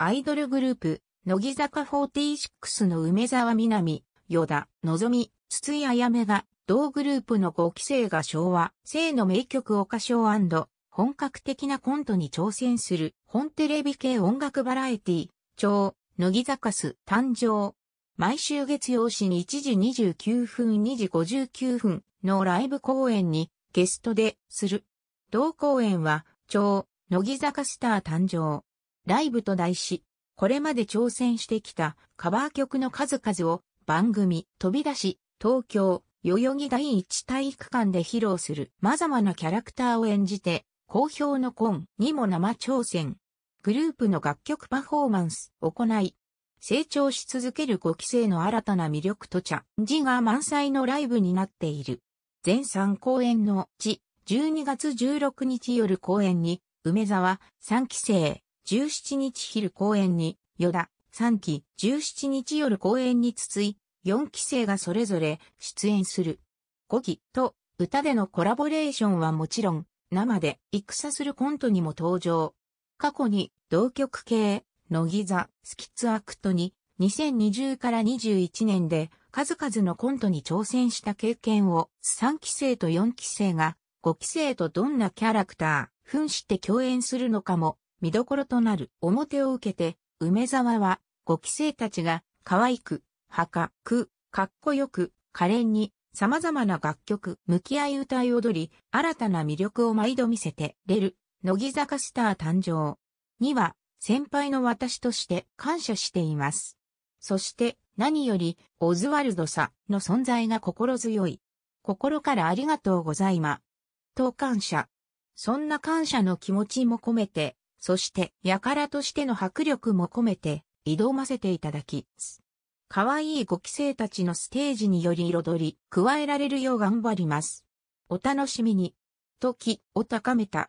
アイドルグループ、乃木坂46の梅沢みなみ、与田、のぞみ、筒井あやめが、同グループの5期生が昭和、生の名曲歌唱本格的なコントに挑戦する、本テレビ系音楽バラエティ、超、乃木坂ス誕生。毎週月曜日に1時29分2時59分のライブ公演にゲストで、する。同公演は、超、乃木坂スター誕生。ライブと題し、これまで挑戦してきたカバー曲の数々を番組、飛び出し、東京、代々木第一体育館で披露する、様々なキャラクターを演じて、好評のコンにも生挑戦。グループの楽曲パフォーマンスを行い、成長し続ける5期生の新たな魅力とチャンジが満載のライブになっている。全3公演のうち、12月16日夜公演に、梅沢3期生、17日昼公演に、与田、3期、17日夜公演に続い、4期生がそれぞれ出演する。5期と歌でのコラボレーションはもちろん、生で戦するコントにも登場。過去に同曲系、乃木座、スキッツアクトに2020から21年で数々のコントに挑戦した経験を3期生と4期生が5期生とどんなキャラクター、扮して共演するのかも見どころとなる表を受けて、梅沢は、ご寄生たちが、可愛く、はく、かっこよく、可憐に、様々な楽曲、向き合い歌い踊り、新たな魅力を毎度見せて、レる、乃木坂スター誕生。には、先輩の私として感謝しています。そして、何より、オズワルドさの存在が心強い。心からありがとうございま。と感謝。そんな感謝の気持ちも込めて、そして、輩としての迫力も込めて、挑ませていただき、可愛いご寄生たちのステージにより彩り、加えられるよう頑張ります。お楽しみに、時を高めた。